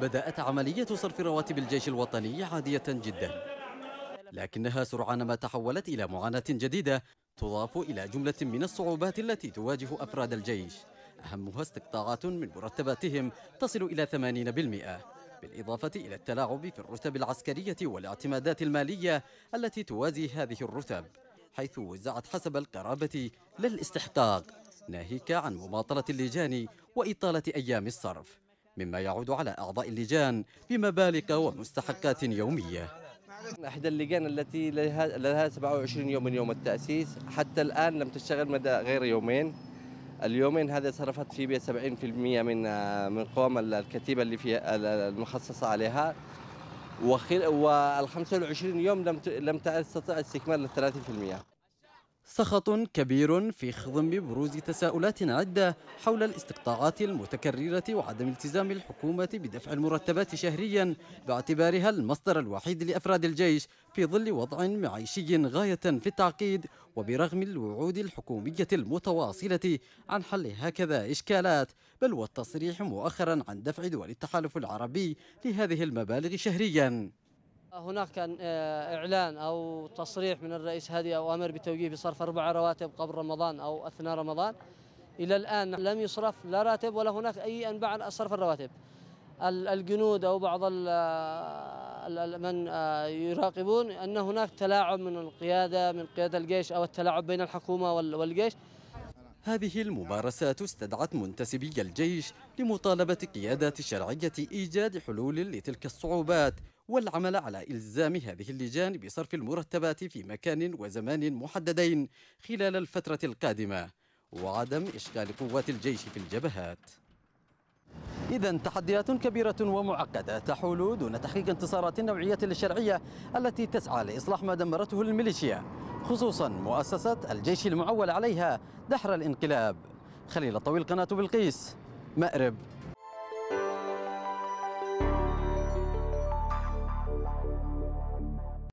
بدأت عملية صرف رواتب الجيش الوطني عادية جدا لكنها سرعان ما تحولت إلى معاناة جديدة تضاف إلى جملة من الصعوبات التي تواجه أفراد الجيش أهمها استقطاعات من مرتباتهم تصل إلى 80% بالإضافة إلى التلاعب في الرتب العسكرية والاعتمادات المالية التي توازي هذه الرتب حيث وزعت حسب القرابة لا الاستحقاق ناهيك عن مماطلة اللجان وإطالة أيام الصرف مما يعود على أعضاء اللجان بمبالغ ومستحقات يومية إحدى اللجان التي لها 27 يوم من يوم التأسيس حتى الآن لم تشتغل مدى غير يومين اليومين هذا صرفت في 70% من من قوام الكتيبة اللي في المخصصة عليها وال 25 يوم لم لم تستطع استكمال 30% سخط كبير في خضم بروز تساؤلات عدة حول الاستقطاعات المتكررة وعدم التزام الحكومة بدفع المرتبات شهريا باعتبارها المصدر الوحيد لأفراد الجيش في ظل وضع معيشي غاية في التعقيد وبرغم الوعود الحكومية المتواصلة عن حل هكذا إشكالات بل والتصريح مؤخرا عن دفع دول التحالف العربي لهذه المبالغ شهريا هناك كان آه، إعلان أو تصريح من الرئيس هادي أو أمر بتوجيه بصرف أربع رواتب قبل رمضان أو أثناء رمضان إلى الآن لم يصرف لا راتب ولا هناك أي أنباء عن صرف الرواتب الجنود أو بعض من آه، يراقبون أن هناك تلاعب من القيادة من قيادة الجيش أو التلاعب بين الحكومة والجيش هذه الممارسات استدعت منتسبي الجيش لمطالبة قيادات الشرعية إيجاد حلول لتلك الصعوبات والعمل على إلزام هذه اللجان بصرف المرتبات في مكان وزمان محددين خلال الفترة القادمة وعدم إشغال قوات الجيش في الجبهات إذا تحديات كبيرة ومعقدة تحول دون تحقيق انتصارات نوعية للشرعية التي تسعى لإصلاح ما دمرته الميليشيا خصوصا مؤسسة الجيش المعول عليها دحر الانقلاب خليل الطويل قناة بلقيس مأرب